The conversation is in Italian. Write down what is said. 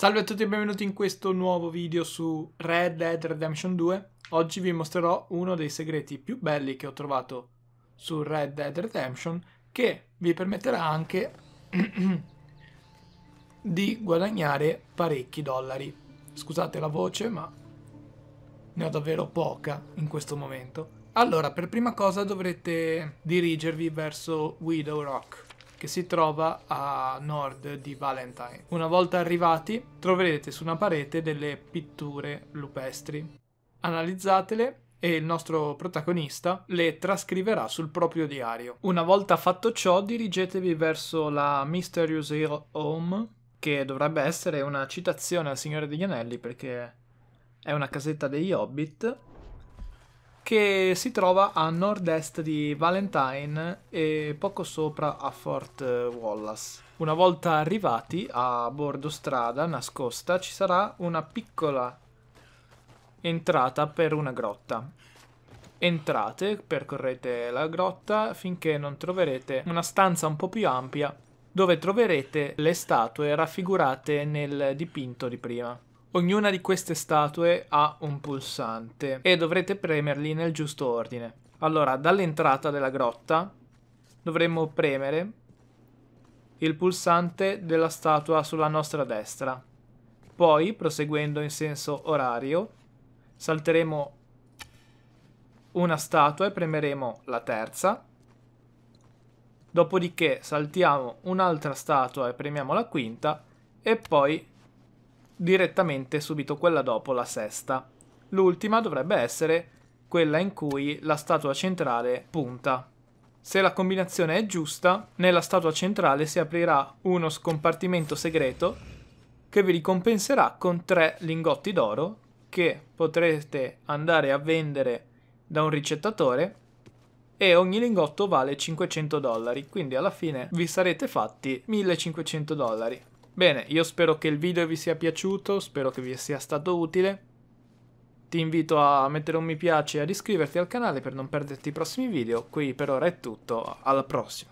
Salve a tutti e benvenuti in questo nuovo video su Red Dead Redemption 2. Oggi vi mostrerò uno dei segreti più belli che ho trovato su Red Dead Redemption che vi permetterà anche di guadagnare parecchi dollari. Scusate la voce ma ne ho davvero poca in questo momento. Allora, per prima cosa dovrete dirigervi verso Widow Rock che si trova a nord di Valentine. Una volta arrivati troverete su una parete delle pitture lupestri. Analizzatele e il nostro protagonista le trascriverà sul proprio diario. Una volta fatto ciò dirigetevi verso la Mysterious Hill Home che dovrebbe essere una citazione al Signore degli Anelli perché è una casetta degli Hobbit che si trova a nord-est di Valentine e poco sopra a Fort eh, Wallace. Una volta arrivati a bordo strada nascosta ci sarà una piccola entrata per una grotta. Entrate, percorrete la grotta finché non troverete una stanza un po' più ampia dove troverete le statue raffigurate nel dipinto di prima. Ognuna di queste statue ha un pulsante e dovrete premerli nel giusto ordine. Allora, dall'entrata della grotta dovremmo premere il pulsante della statua sulla nostra destra. Poi, proseguendo in senso orario, salteremo una statua e premeremo la terza. Dopodiché saltiamo un'altra statua e premiamo la quinta e poi direttamente subito quella dopo, la sesta. L'ultima dovrebbe essere quella in cui la statua centrale punta. Se la combinazione è giusta, nella statua centrale si aprirà uno scompartimento segreto che vi ricompenserà con tre lingotti d'oro che potrete andare a vendere da un ricettatore e ogni lingotto vale 500 dollari, quindi alla fine vi sarete fatti 1500 dollari. Bene, io spero che il video vi sia piaciuto, spero che vi sia stato utile. Ti invito a mettere un mi piace e ad iscriverti al canale per non perderti i prossimi video. Qui per ora è tutto, alla prossima.